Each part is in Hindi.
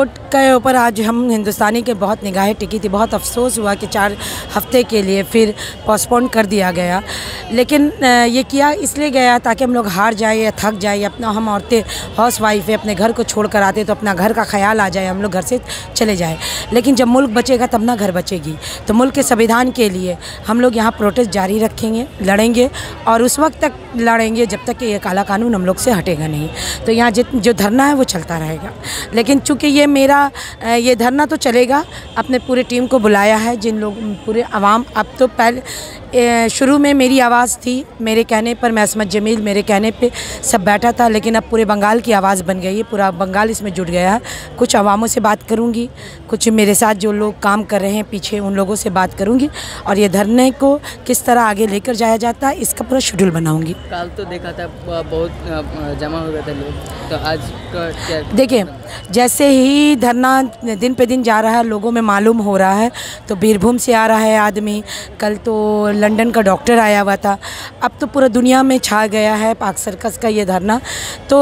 वोट के ऊपर आज हम हिंदुस्तानी के बहुत निगाहें टिकी थी बहुत अफसोस हुआ कि चार हफ्ते के लिए फिर पोस्टपोन कर दिया गया लेकिन ये किया इसलिए गया ताकि हम लोग हार जाए या थक जाए अपना हम औरतें हाउस वाइफ है अपने घर को छोड़ कर आते तो अपना घर का ख्याल आ जाए हम लोग घर से चले जाए लेकिन जब मुल्क बचेगा तब ना घर बचेगी तो मुल्क के संविधान के लिए हम लोग यहाँ प्रोटेस्ट जारी रखेंगे लड़ेंगे और उस वक्त तक लड़ेंगे जब तक कि ये काला कानून हम लोग से हटेगा नहीं तो यहाँ जो धरना है वो चलता रहेगा लेकिन चूँकि ये मेरा ये धरना तो चलेगा अपने पूरे टीम को बुलाया है जिन लोग पूरे आवाम अब तो पहले शुरू में मेरी आवाज़ थी मेरे कहने पर मैं असमत जमील मेरे कहने पे सब बैठा था लेकिन अब पूरे बंगाल की आवाज़ बन गई है पूरा बंगाल इसमें जुट गया है कुछ आवामों से बात करूँगी कुछ मेरे साथ जो लोग काम कर रहे हैं पीछे उन लोगों से बात करूँगी और ये धरने को किस तरह आगे लेकर जाया जाता है इसका पूरा शेड्यूल बनाऊँगी कल तो देखा था बहुत जमा हो गया था लोग तो आज देखिए जैसे ही धरना दिन पे दिन जा रहा है लोगों में मालूम हो रहा है तो बीरभूम से आ रहा है आदमी कल तो लंदन का डॉक्टर आया हुआ था अब तो पूरा दुनिया में छा गया है पाक सर्कस का ये धरना तो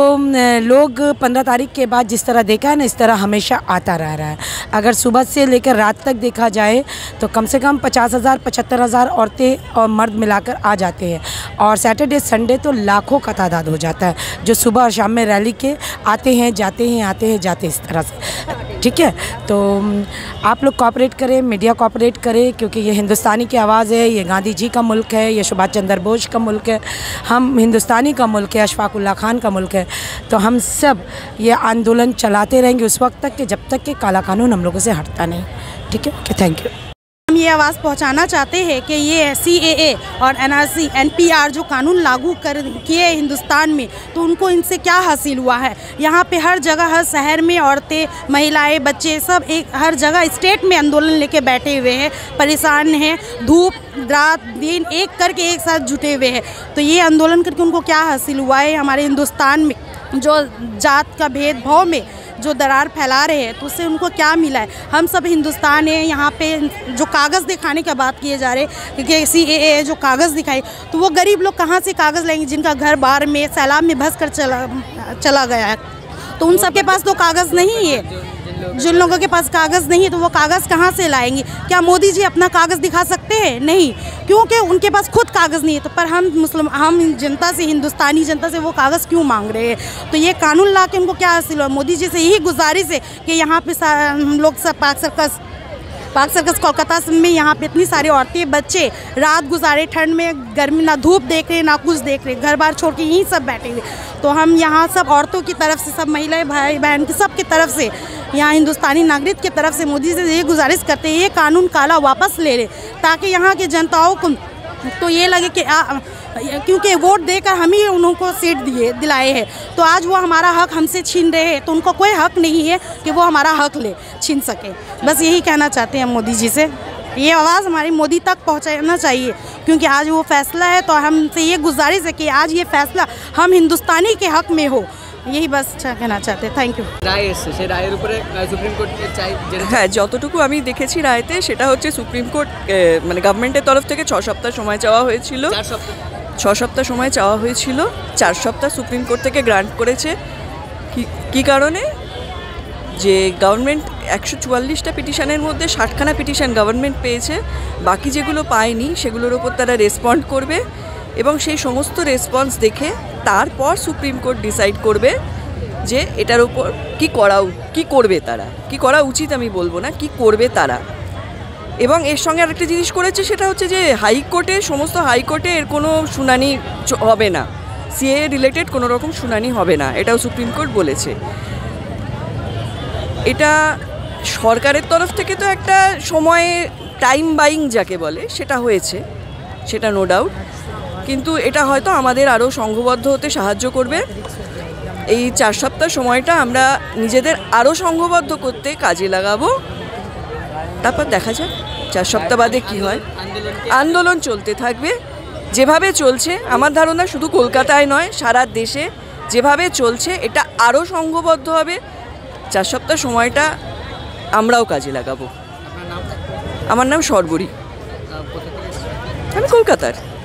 लोग पंद्रह तारीख के बाद जिस तरह देखा है ना इस तरह हमेशा आता रह रहा है अगर सुबह से लेकर रात तक देखा जाए तो कम से कम पचास हज़ार पचहत्तर हज़ार औरतें और मर्द मिलाकर आ जाते हैं और सैटरडे संडे तो लाखों का तादाद हो जाता है जो सुबह और शाम में रैली के आते हैं जाते हैं आते हैं जाते हैं इस तरह से ठीक है तो आप लोग कॉपरेट करें मीडिया कॉपरेट करें क्योंकि ये हिंदुस्तानी की आवाज़ है ये गांधी जी का मुल्क है ये सुभाष चंद्र बोस का मुल्क है हम हिंदुस्तानी का मुल्क है अशफाकुल्ला खान का मुल्क है तो हम सब ये आंदोलन चलाते रहेंगे उस वक्त तक कि जब तक कि काला कानून हम लोगों से हटता नहीं ठीक है ओके थैंक यू ये आवाज़ पहुंचाना चाहते हैं कि ये सी ए और N R C N P R जो कानून लागू कर किए हिंदुस्तान में तो उनको इनसे क्या हासिल हुआ है यहाँ पे हर जगह हर शहर में औरतें महिलाएं बच्चे सब एक हर जगह स्टेट में आंदोलन लेके बैठे हुए हैं परेशान हैं धूप रात दिन एक करके एक साथ जुटे हुए हैं तो ये आंदोलन करके उनको क्या हासिल हुआ है हमारे हिंदुस्तान में जो जात का भेदभाव में जो दरार फैला रहे हैं तो उससे उनको क्या मिला है हम सब हिंदुस्तान है यहाँ पे जो कागज़ दिखाने की बात किए जा रहे हैं कि सी ए जो कागज़ दिखाई तो वो गरीब लोग कहाँ से कागज़ लेंगे जिनका घर बार में सैलाब में भंस कर चला चला गया है तो उन सब के पास तो कागज़ नहीं है जिन लोगों के पास कागज़ नहीं है तो वो कागज़ कहाँ से लाएंगे क्या मोदी जी अपना कागज़ दिखा सकते हैं नहीं क्योंकि उनके पास खुद कागज़ नहीं है तो पर हम मुस्लिम हम जनता से हिंदुस्तानी जनता से वो कागज़ क्यों मांग रहे हैं तो ये कानून ला के उनको क्या हासिल हुआ मोदी जी से यही गुजारिश है कि यहाँ पे हम लोग सब पाक सर्कस पाक सर्कस कोलकाता में यहाँ पे इतनी सारी औरतें बच्चे रात गुजारे ठंड में गर्मी ना धूप देख रहे ना कुछ देख रहे घर बार छोड़ के यहीं सब बैठे हुए तो हम यहाँ सब औरतों की तरफ से सब महिलाएं भाई बहन की सब की तरफ से यहाँ हिंदुस्तानी नागरिक की तरफ से मोदी से ये गुजारिश करते हैं ये कानून काला वापस ले लें ताकि यहाँ के जनताओं को तो ये लगे कि क्योंकि वोट देकर हम ही उनको सीट दिए दिलाए हैं तो आज वो हमारा हक हमसे छीन रहे हैं तो उनको कोई हक नहीं है कि वो हमारा हक ले छीन सके बस यही कहना चाहते हैं मोदी जी से ये आवाज़ हमारी मोदी तक पहुंचाना चाहिए क्योंकि आज वो फैसला है तो हमसे ये गुजारिश है कि आज ये फैसला हम हिंदुस्तानी के हक में हो यही बस कहना चाहते থ্যাংক ইউ রায় এসেছে সেই রায়ের উপরে সুপ্রিম কোর্ট চাই হ্যাঁ যতটুকু আমি দেখেছি রায়তে সেটা হচ্ছে সুপ্রিম কোর্ট মানে গভর্নমেন্টের তরফ থেকে ছ সপ্তাহ সময় চাওয়া হয়েছিল ছ সপ্তাহ সময় চাওয়া হয়েছিল চার সপ্তাহ সুপ্রিম কোর্ট থেকে গ্রান্ট করেছে কি কারণে যে গভর্নমেন্ট একশো চুয়াল্লিশটা পিটিশানের মধ্যে ষাটখানা পিটিশান গভর্নমেন্ট পেয়েছে বাকি যেগুলো পায়নি সেগুলোর ওপর তারা রেসপন্ড করবে এবং সেই সমস্ত রেসপন্স দেখে তারপর সুপ্রিম কোর্ট ডিসাইড করবে যে এটার উপর কি করা কি করবে তারা কি করা উচিত আমি বলবো না কি করবে তারা এবং এর সঙ্গে আরেকটা জিনিস করেছে সেটা হচ্ছে যে হাইকোর্টে সমস্ত হাইকোর্টে এর কোনো শুনানি হবে না সিএ রিলেটেড কোনো রকম শুনানি হবে না এটাও সুপ্রিম কোর্ট বলেছে এটা সরকারের তরফ থেকে তো একটা সময়ে টাইম বাইং যাকে বলে সেটা হয়েছে সেটা নো ডাউট কিন্তু এটা হয়তো আমাদের আরও সংঘবদ্ধ হতে সাহায্য করবে এই চার সপ্তাহ সময়টা আমরা নিজেদের আরও সংঘবদ্ধ করতে কাজে লাগাবো তারপর দেখা যাক চার সপ্তাহ বাদে কী হয় আন্দোলন চলতে থাকবে যেভাবে চলছে আমার ধারণা শুধু কলকাতায় নয় সারা দেশে যেভাবে চলছে এটা আরও সংঘবদ্ধ হবে চার সপ্তাহ সময়টা আমরাও কাজে লাগাবো আমার নাম সরবরী আমি কলকাতার